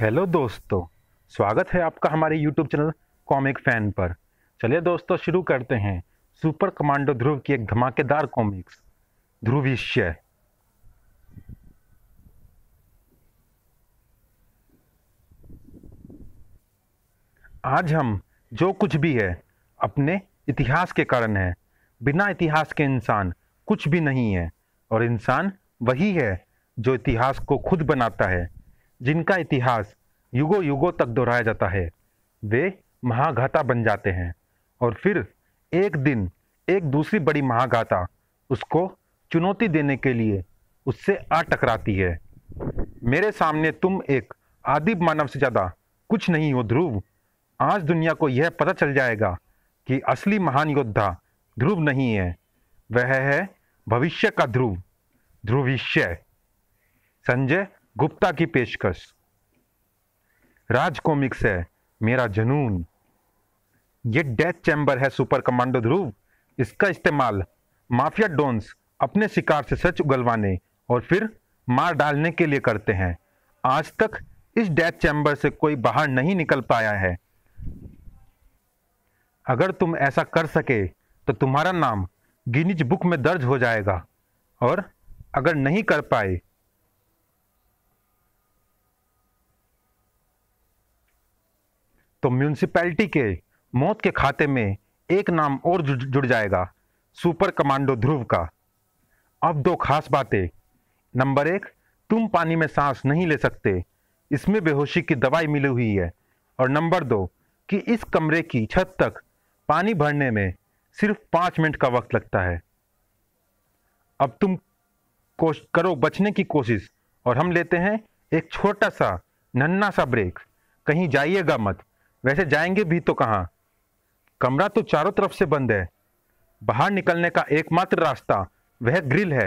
hello दोस्तों स्वागत है आपका हमारे यूट्यूब चैनल कॉमिक फैन पर चलिए दोस्तों शुरू करते हैं सुपर कमांडो ध्रुव की एक धमाकेदार कॉमिक्स ध्रुविष्य आज हम जो कुछ भी है अपने इतिहास के कारण है बिना इतिहास के इंसान कुछ भी नहीं है और इंसान वही है जो इतिहास को खुद बनाता है जिनका इतिहास युगो युगों तक दोहराया जाता है वे महाघाता बन जाते हैं और फिर एक दिन एक दूसरी बड़ी महागाता उसको चुनौती देने के लिए उससे आ टकराती है मेरे सामने तुम एक आदिब मानव से ज़्यादा कुछ नहीं हो ध्रुव आज दुनिया को यह पता चल जाएगा कि असली महान योद्धा ध्रुव नहीं है वह है भविष्य का ध्रुव ध्रुविष्य संजय गुप्ता की पेशकश राज कॉमिक्स है मेरा जनून ये डेथ चैम्बर है सुपर कमांडो ध्रुव इसका इस्तेमाल माफिया डोन्स अपने शिकार से सच उगलवाने और फिर मार डालने के लिए करते हैं आज तक इस डेथ चैम्बर से कोई बाहर नहीं निकल पाया है अगर तुम ऐसा कर सके तो तुम्हारा नाम गिनीज बुक में दर्ज हो जाएगा और अगर नहीं कर पाए तो म्यूनसिपैलिटी के मौत के खाते में एक नाम और जुड़ जाएगा सुपर कमांडो ध्रुव का अब दो खास बातें नंबर एक तुम पानी में सांस नहीं ले सकते इसमें बेहोशी की दवाई मिली हुई है और नंबर दो कि इस कमरे की छत तक पानी भरने में सिर्फ पाँच मिनट का वक्त लगता है अब तुम कोश करो बचने की कोशिश और हम लेते हैं एक छोटा सा नन्ना सा ब्रेक कहीं जाइएगा मत वैसे जाएंगे भी तो कहाँ कमरा तो चारों तरफ से बंद है बाहर निकलने का एकमात्र रास्ता वह ग्रिल है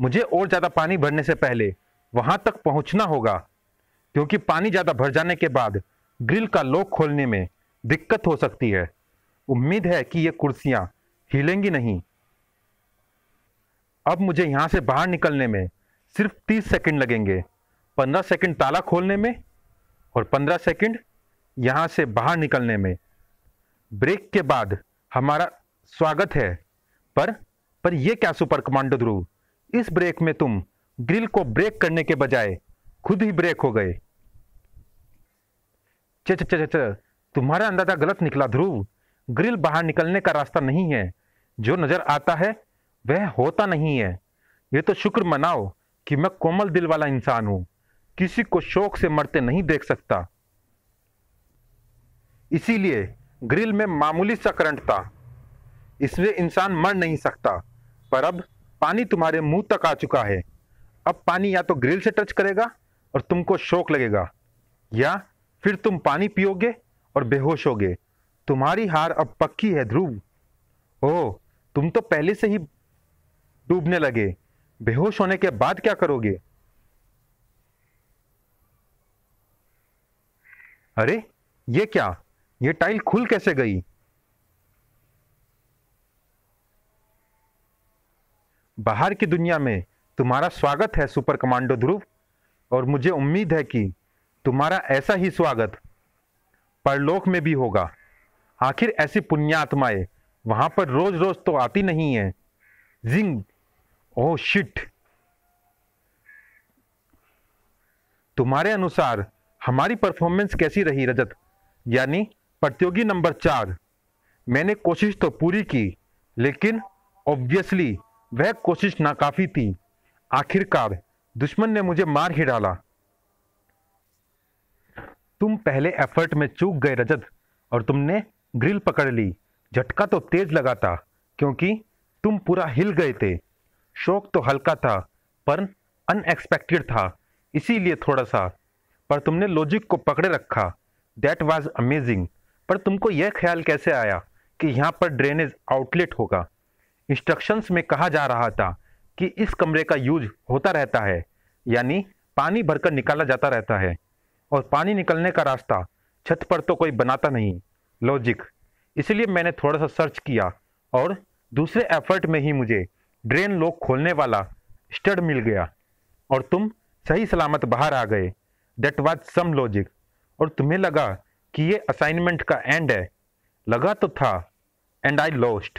मुझे और ज़्यादा पानी भरने से पहले वहां तक पहुंचना होगा क्योंकि पानी ज़्यादा भर जाने के बाद ग्रिल का लॉक खोलने में दिक्कत हो सकती है उम्मीद है कि ये कुर्सियां हिलेंगी नहीं अब मुझे यहां से बाहर निकलने में सिर्फ तीस सेकंड लगेंगे पंद्रह सेकंड ताला खोलने में और पंद्रह सेकंड यहाँ से बाहर निकलने में ब्रेक के बाद हमारा स्वागत है पर पर यह क्या सुपर कमांडो ध्रुव इस ब्रेक में तुम ग्रिल को ब्रेक करने के बजाय खुद ही ब्रेक हो गए चे चे चे चे तुम्हारा अंदाजा गलत निकला ध्रुव ग्रिल बाहर निकलने का रास्ता नहीं है जो नजर आता है वह होता नहीं है यह तो शुक्र मनाओ कि मैं कोमल दिल वाला इंसान हूं किसी को शोक से मरते नहीं देख सकता इसीलिए ग्रिल में मामूली सा करंट था इसमें इंसान मर नहीं सकता पर अब पानी तुम्हारे मुंह तक आ चुका है अब पानी या तो ग्रिल से टच करेगा और तुमको शौक लगेगा या फिर तुम पानी पियोगे और बेहोश होगे तुम्हारी हार अब पक्की है ध्रुव ओह तुम तो पहले से ही डूबने लगे बेहोश होने के बाद क्या करोगे अरे ये क्या ये टाइल खुल कैसे गई बाहर की दुनिया में तुम्हारा स्वागत है सुपर कमांडो ध्रुव और मुझे उम्मीद है कि तुम्हारा ऐसा ही स्वागत परलोक में भी होगा आखिर ऐसी पुण्यात्माएं वहां पर रोज रोज तो आती नहीं है जिंग ओ शिट तुम्हारे अनुसार हमारी परफॉर्मेंस कैसी रही रजत यानी प्रतियोगी नंबर चार मैंने कोशिश तो पूरी की लेकिन ऑब्वियसली वह कोशिश नाकाफ़ी थी आखिरकार दुश्मन ने मुझे मार ही डाला तुम पहले एफर्ट में चूक गए रजत और तुमने ग्रिल पकड़ ली झटका तो तेज लगा था क्योंकि तुम पूरा हिल गए थे शौक तो हल्का था पर अनएक्सपेक्टेड था इसीलिए थोड़ा सा पर तुमने लॉजिक को पकड़े रखा दैट वाज अमेजिंग पर तुमको यह ख्याल कैसे आया कि यहाँ पर ड्रेनेज आउटलेट होगा इंस्ट्रक्शंस में कहा जा रहा था कि इस कमरे का यूज होता रहता है यानी पानी भरकर निकाला जाता रहता है और पानी निकलने का रास्ता छत पर तो कोई बनाता नहीं लॉजिक इसलिए मैंने थोड़ा सा सर्च किया और दूसरे एफर्ट में ही मुझे ड्रेन लोग खोलने वाला स्टड मिल गया और तुम सही सलामत बाहर आ गए डेट वाज सम लॉजिक और तुम्हें लगा कि ये असाइनमेंट का एंड है लगा तो था एंड आई लॉस्ट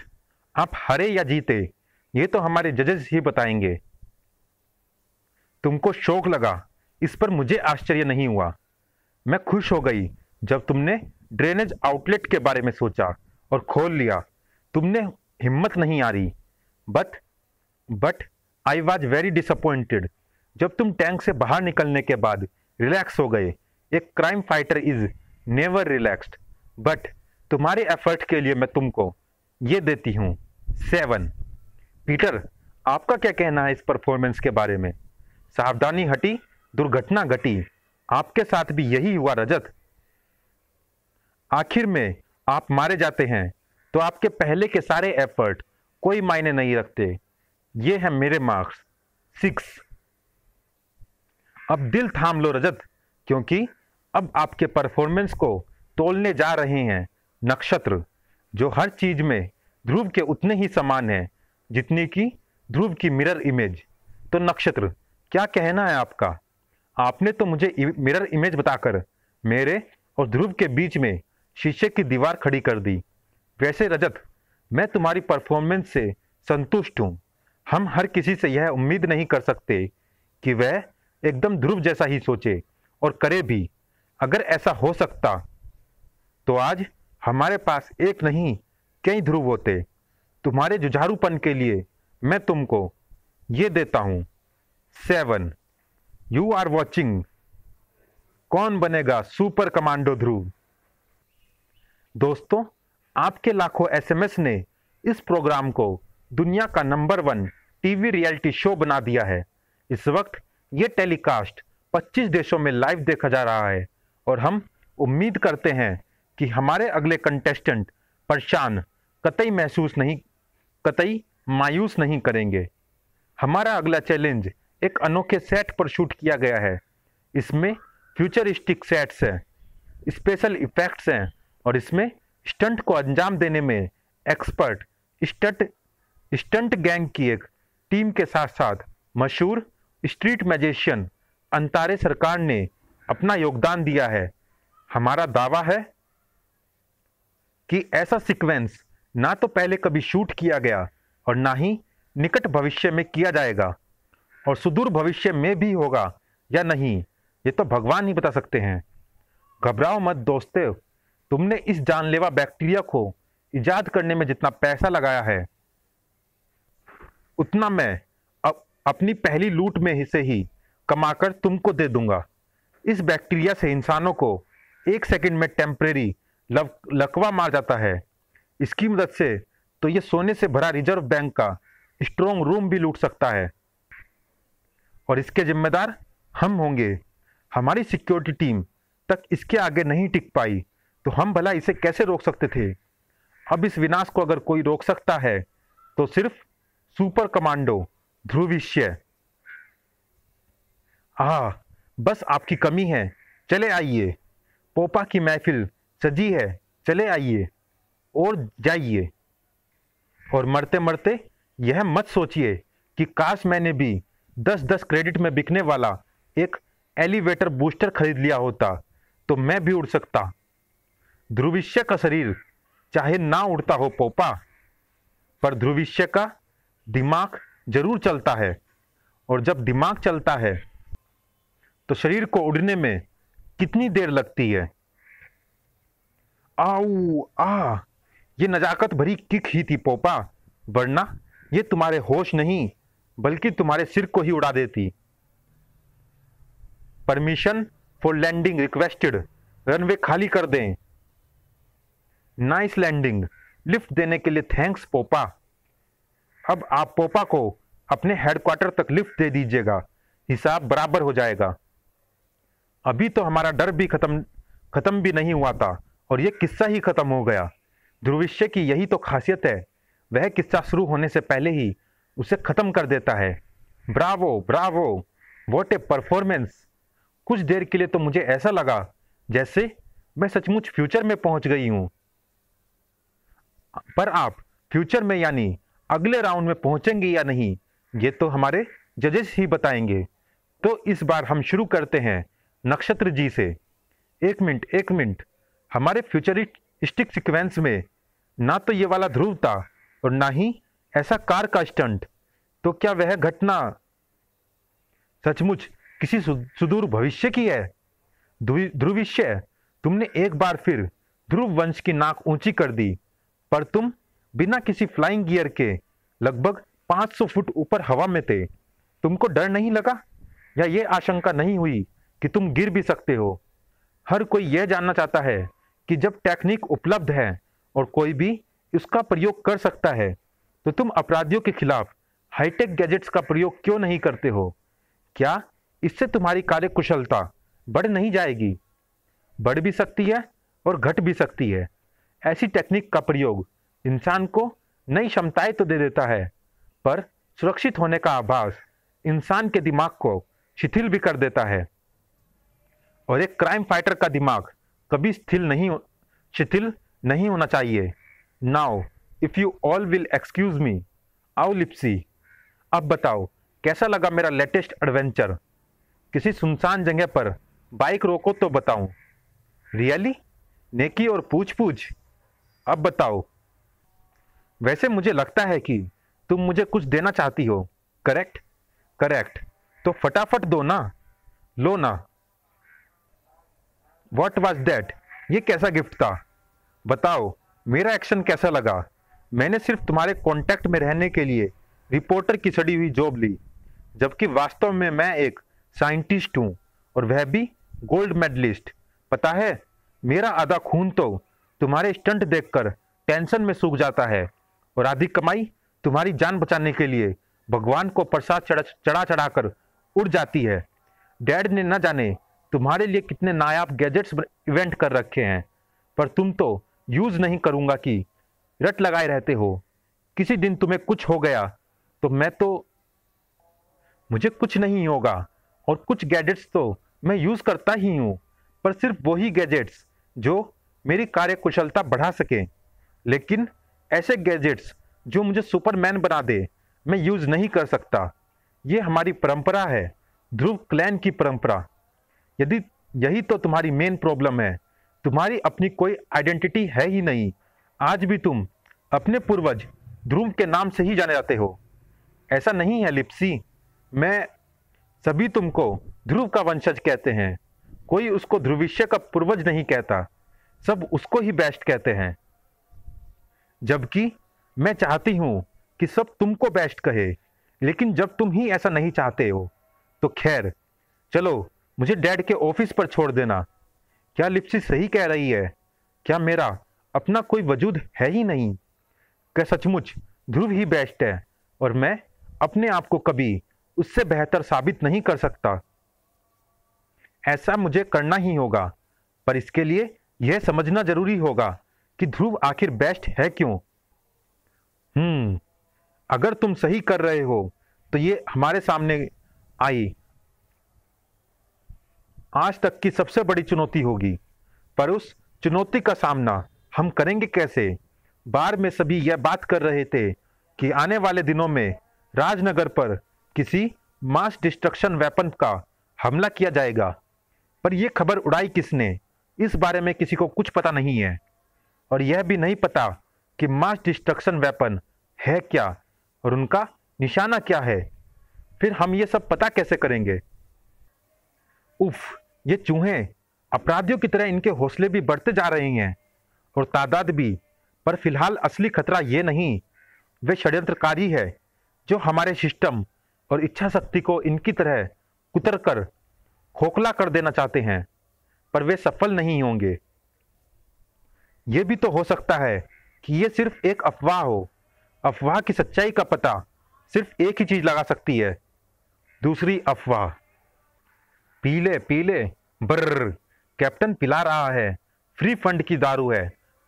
आप हारे या जीते ये तो हमारे जजेस ही बताएंगे तुमको शौक लगा इस पर मुझे आश्चर्य नहीं हुआ मैं खुश हो गई जब तुमने ड्रेनेज आउटलेट के बारे में सोचा और खोल लिया तुमने हिम्मत नहीं आ रही but but I was very disappointed जब तुम टैंक से बाहर निकलने के बाद रिलैक्स हो गए एक crime fighter is never relaxed but तुम्हारे एफर्ट के लिए मैं तुमको ये देती हूँ सेवन पीटर आपका क्या कहना है इस परफॉर्मेंस के बारे में सावधानी हटी दुर्घटना घटी आपके साथ भी यही हुआ रजत आखिर में आप मारे जाते हैं तो आपके पहले के सारे एफर्ट कोई मायने नहीं रखते ये है मेरे मार्क्स सिक्स अब दिल थाम लो रजत क्योंकि अब आपके परफॉर्मेंस को तोलने जा रहे हैं नक्षत्र जो हर चीज में ध्रुव के उतने ही समान हैं जितनी कि ध्रुव की मिरर इमेज तो नक्षत्र क्या कहना है आपका आपने तो मुझे मिरर इमेज बताकर मेरे और ध्रुव के बीच में शीशे की दीवार खड़ी कर दी वैसे रजत मैं तुम्हारी परफॉर्मेंस से संतुष्ट हूँ हम हर किसी से यह उम्मीद नहीं कर सकते कि वह एकदम ध्रुव जैसा ही सोचे और करे भी अगर ऐसा हो सकता तो आज हमारे पास एक नहीं कई ध्रुव होते तुम्हारे जुझारूपन के लिए मैं तुमको ये देता हूं सेवन यू आर वॉचिंग कौन बनेगा सुपर कमांडो ध्रुव दोस्तों आपके लाखों एसएमएस ने इस प्रोग्राम को दुनिया का number one TV reality show बना दिया है इस वक्त ये टेलीकास्ट 25 देशों में लाइव देखा जा रहा है और हम उम्मीद करते हैं कि हमारे अगले कंटेस्टेंट परेशान कतई महसूस नहीं कतई मायूस नहीं करेंगे हमारा अगला चैलेंज एक अनोखे सेट पर शूट किया गया है इसमें फ्यूचरिस्टिक सेट्स हैं स्पेशल इफ़ेक्ट्स हैं और इसमें स्टंट को अंजाम देने में एक्सपर्ट स्टंट स्टंट गैंग की एक टीम के साथ साथ मशहूर स्ट्रीट मैजिशियन अंतारे सरकार ने अपना योगदान दिया है हमारा दावा है कि ऐसा सीक्वेंस ना तो पहले कभी शूट किया गया और ना ही निकट भविष्य में किया जाएगा और सुदूर भविष्य में भी होगा या नहीं ये तो भगवान ही बता सकते हैं घबराओ मत दोस्ते तुमने इस जानलेवा बैक्टीरिया को इजाद करने में जितना पैसा लगाया है उतना मैं अब अपनी पहली लूट में से ही कमाकर तुमको दे दूंगा इस बैक्टीरिया से इंसानों को एक सेकंड में टेम्परेरी लकवा मार जाता है इसकी मदद से तो ये सोने से भरा रिजर्व बैंक का स्ट्रोंग रूम भी लूट सकता है और इसके जिम्मेदार हम होंगे हमारी सिक्योरिटी टीम तक इसके आगे नहीं टिक पाई तो हम भला इसे कैसे रोक सकते थे अब इस विनाश को अगर कोई रोक सकता है तो सिर्फ सुपर कमांडो ध्रुविष्य आ बस आपकी कमी है चले आइए पोपा की महफिल सजी है चले आइए और जाइए और मरते मरते यह मत सोचिए कि काश मैंने भी दस दस क्रेडिट में बिकने वाला एक एलिवेटर बूस्टर खरीद लिया होता तो मैं भी उड़ सकता ध्रुविष्य का शरीर चाहे ना उड़ता हो पोपा पर ध्रुविष्य का दिमाग जरूर चलता है और जब दिमाग चलता है तो शरीर को उड़ने में कितनी देर लगती है आउ आ ये नजाकत भरी किक ही थी पोपा वरना ये तुम्हारे होश नहीं बल्कि तुम्हारे सिर को ही उड़ा देती permission for landing requested runway खाली कर दें नाइस लैंडिंग लिफ्ट देने के लिए थैंक्स पोपा अब आप पोपा को अपने हेडक्वार्टर तक लिफ्ट दे दीजिएगा हिसाब बराबर हो जाएगा अभी तो हमारा डर भी खत्म खत्म भी नहीं हुआ था और यह किस्सा ही खत्म हो गया ध्रुविष्य की यही तो खासियत है वह किस्सा शुरू होने से पहले ही उसे खत्म कर देता है bravo bravo what a performance कुछ देर के लिए तो मुझे ऐसा लगा जैसे मैं सचमुच फ्यूचर में पहुंच गई हूं पर आप फ्यूचर में यानी अगले राउंड में पहुंचेंगे या नहीं ये तो हमारे जजेस ही बताएंगे तो इस बार हम शुरू करते हैं नक्षत्र जी से एक मिनट एक मिनट हमारे फ्यूचरिस्टिक सिक्वेंस में ना तो ये वाला ध्रुव था और ना ही ऐसा कार का स्टंट तो क्या वह घटना सचमुच किसी सुदूर भविष्य की है ध्रुविष्य तुमने एक बार फिर ध्रुव वंश की नाक ऊंची कर दी पर तुम बिना किसी फ्लाइंग गियर के लगभग 500 फुट ऊपर हवा में थे तुमको डर नहीं लगा या ये आशंका नहीं हुई कि तुम गिर भी सकते हो हर कोई यह जानना चाहता है कि जब टेक्निक उपलब्ध है और कोई भी इसका प्रयोग कर सकता है तो तुम अपराधियों के खिलाफ हाईटेक गैजेट्स का प्रयोग क्यों नहीं करते हो क्या इससे तुम्हारी कार्यकुशलता बढ़ नहीं जाएगी बढ़ भी सकती है और घट भी सकती है ऐसी टेक्निक का प्रयोग इंसान को नई क्षमताएं तो दे देता है पर सुरक्षित होने का आभास इंसान के दिमाग को शिथिल भी कर देता है और एक क्राइम फाइटर का दिमाग कभी स्थिल नहीं शिथिल नहीं होना चाहिए now if you all will excuse me आओ लिप्सी अब बताओ कैसा लगा मेरा लेटेस्ट एडवेंचर किसी सुनसान जगह पर बाइक रोको तो बताऊं रियली नेकी और पूछ पूछ अब बताओ वैसे मुझे लगता है कि तुम मुझे कुछ देना चाहती हो करेक्ट करेक्ट तो फटाफट दो ना लो ना वॉट वॉज दैट ये कैसा गिफ्ट था बताओ मेरा एक्शन कैसा लगा मैंने सिर्फ तुम्हारे कांटेक्ट में रहने के लिए रिपोर्टर की सड़ी हुई जॉब ली जबकि वास्तव में मैं एक साइंटिस्ट हूँ और वह भी गोल्ड मेडलिस्ट पता है मेरा आधा खून तो तुम्हारे स्टंट देखकर टेंशन में सूख जाता है और आधी कमाई तुम्हारी जान बचाने के लिए भगवान को प्रसाद चढ़ा चढ़ा कर उड़ जाती है डैड ने न जाने तुम्हारे लिए कितने नायाब गैजेट्स इवेंट कर रखे हैं पर तुम तो यूज़ नहीं करूँगा कि रट लगाए रहते हो किसी दिन तुम्हें कुछ हो गया तो मैं तो मुझे कुछ नहीं होगा और कुछ गैजेट्स तो मैं यूज़ करता ही हूँ पर सिर्फ वही गैजेट्स जो मेरी कार्यकुशलता बढ़ा सके लेकिन ऐसे गैजेट्स जो मुझे सुपरमैन बना दे मैं यूज़ नहीं कर सकता ये हमारी परंपरा है ध्रुव क्लैन की परंपरा यदि यही तो तुम्हारी मेन प्रॉब्लम है तुम्हारी अपनी कोई आइडेंटिटी है ही नहीं आज भी तुम अपने पूर्वज ध्रुव के नाम से ही जाने जाते हो ऐसा नहीं है लिप्सी मैं सभी तुमको ध्रुव का वंशज कहते हैं कोई उसको ध्रुविष्य का पूर्वज नहीं कहता सब उसको ही बेस्ट कहते हैं जबकि मैं चाहती हूं कि सब तुमको बेस्ट कहे लेकिन जब तुम ही ऐसा नहीं चाहते हो तो खैर चलो मुझे डैड के ऑफिस पर छोड़ देना क्या लिप्सी सही कह रही है क्या मेरा अपना कोई वजूद है ही नहीं क्या सचमुच ध्रुव ही बेस्ट है और मैं अपने आप को कभी उससे बेहतर साबित नहीं कर सकता ऐसा मुझे करना ही होगा पर इसके लिए यह समझना जरूरी होगा कि ध्रुव आखिर बेस्ट है क्यों हम्म अगर तुम सही कर रहे हो तो ये हमारे सामने आई आज तक की सबसे बड़ी चुनौती होगी पर उस चुनौती का सामना हम करेंगे कैसे बार में सभी यह बात कर रहे थे कि आने वाले दिनों में राजनगर पर किसी मास डिस्ट्रक्शन वेपन का हमला किया जाएगा पर यह खबर उड़ाई किसने इस बारे में किसी को कुछ पता नहीं है और यह भी नहीं पता कि मास डिस्ट्रक्शन वेपन है क्या और उनका निशाना क्या है फिर हम ये सब पता कैसे करेंगे उफ ये चूहे अपराधियों की तरह इनके हौसले भी बढ़ते जा रहे हैं और तादाद भी पर फिलहाल असली खतरा ये नहीं वे षड्यंत्रकारी है जो हमारे सिस्टम और इच्छा शक्ति को इनकी तरह कुतर कर खोखला कर देना चाहते हैं पर वे सफल नहीं होंगे ये भी तो हो सकता है कि ये सिर्फ एक अफवाह हो अफवाह की सच्चाई का पता सिर्फ एक ही चीज़ लगा सकती है दूसरी अफवाह पीले पीले ब्र कैप्टन पिला रहा है फ्री फंड की दारू है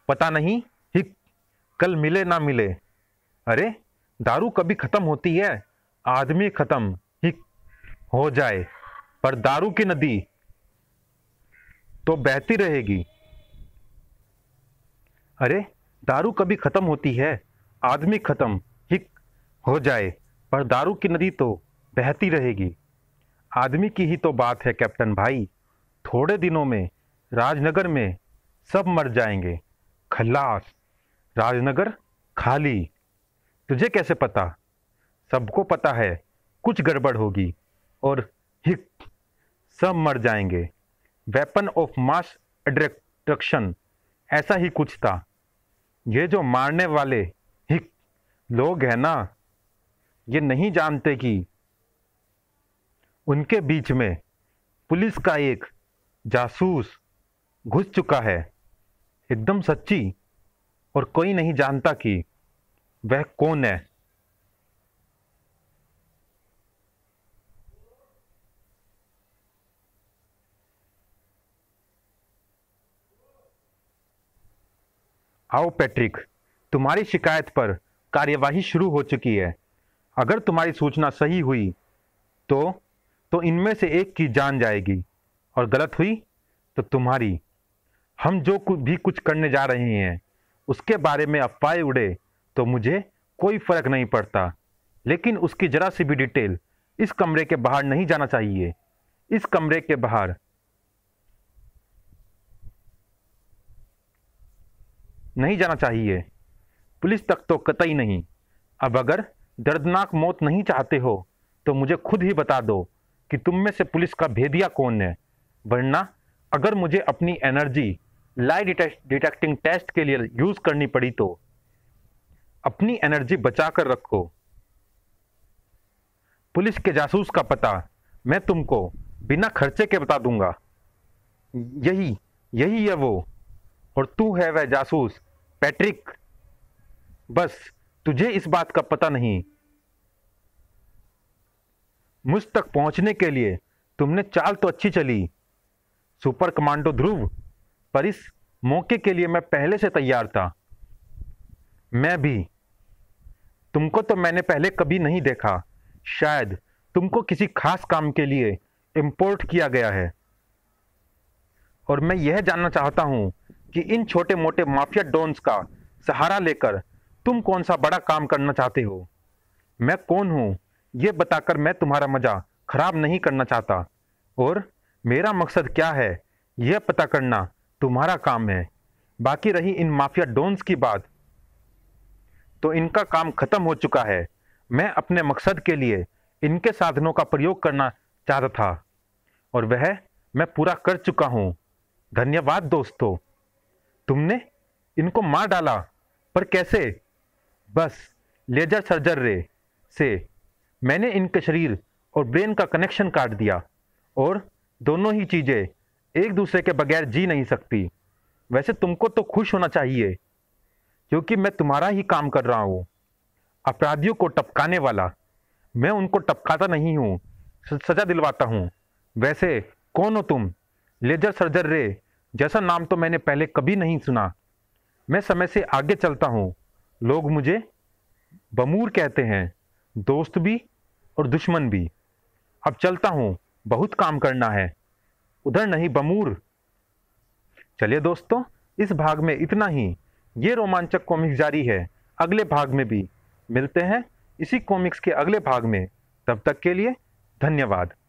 पता नहीं हिक कल मिले ना मिले अरे दारू कभी ख़त्म होती है आदमी ख़त्म हिक हो जाए पर दारू की नदी तो बहती रहेगी अरे दारू कभी ख़त्म होती है आदमी ख़त्म हिक हो जाए पर दारू की नदी तो बहती रहेगी आदमी की ही तो बात है कैप्टन भाई थोड़े दिनों में राजनगर में सब मर जाएंगे खल्लास राजनगर खाली तुझे कैसे पता सबको पता है कुछ गड़बड़ होगी और हिक सब मर जाएंगे वेपन ऑफ मास अट्रैक्शन ऐसा ही कुछ था ये जो मारने वाले हिक लोग हैं ना ये नहीं जानते कि उनके बीच में पुलिस का एक जासूस घुस चुका है एकदम सच्ची और कोई नहीं जानता कि वह कौन है आओ पैट्रिक तुम्हारी शिकायत पर कार्यवाही शुरू हो चुकी है अगर तुम्हारी सूचना सही हुई तो तो इनमें से एक की जान जाएगी और गलत हुई तो तुम्हारी हम जो कुछ भी कुछ करने जा रहे हैं उसके बारे में अफवाहें उड़े तो मुझे कोई फ़र्क नहीं पड़ता लेकिन उसकी ज़रा सी भी डिटेल इस कमरे के बाहर नहीं जाना चाहिए इस कमरे के बाहर नहीं जाना चाहिए पुलिस तक तो कतई नहीं अब अगर दर्दनाक मौत नहीं चाहते हो तो मुझे खुद ही बता दो कि तुम में से पुलिस का भेदिया कौन है वरना अगर मुझे अपनी एनर्जी लाई डिटेक्टिंग टेस्ट के लिए यूज करनी पड़ी तो अपनी एनर्जी बचा कर रखो पुलिस के जासूस का पता मैं तुमको बिना खर्चे के बता दूंगा यही यही है वो और तू है वह जासूस पैट्रिक बस तुझे इस बात का पता नहीं मुझ तक पहुंचने के लिए तुमने चाल तो अच्छी चली सुपर कमांडो ध्रुव पर इस मौके के लिए मैं पहले से तैयार था मैं भी तुमको तो मैंने पहले कभी नहीं देखा शायद तुमको किसी खास काम के लिए इम्पोर्ट किया गया है और मैं यह जानना चाहता हूँ कि इन छोटे मोटे माफिया डॉन्स का सहारा लेकर तुम कौन सा बड़ा काम करना चाहते हो मैं कौन हूँ ये बताकर मैं तुम्हारा मज़ा खराब नहीं करना चाहता और मेरा मकसद क्या है यह पता करना तुम्हारा काम है बाकी रही इन माफिया डोन्स की बात तो इनका काम खत्म हो चुका है मैं अपने मकसद के लिए इनके साधनों का प्रयोग करना चाहता था और वह मैं पूरा कर चुका हूं धन्यवाद दोस्तों तुमने इनको मार डाला पर कैसे बस लेजर सर्जर रे से मैंने इनके शरीर और ब्रेन का कनेक्शन काट दिया और दोनों ही चीज़ें एक दूसरे के बगैर जी नहीं सकती वैसे तुमको तो खुश होना चाहिए क्योंकि मैं तुम्हारा ही काम कर रहा हूँ अपराधियों को टपकाने वाला मैं उनको टपकाता नहीं हूँ सजा दिलवाता हूँ वैसे कौन हो तुम लेजर सर्जर रे जैसा नाम तो मैंने पहले कभी नहीं सुना मैं समय से आगे चलता हूँ लोग मुझे बमूर कहते हैं दोस्त भी और दुश्मन भी अब चलता हूं बहुत काम करना है उधर नहीं बमूर चलिए दोस्तों इस भाग में इतना ही ये रोमांचक कॉमिक्स जारी है अगले भाग में भी मिलते हैं इसी कॉमिक्स के अगले भाग में तब तक के लिए धन्यवाद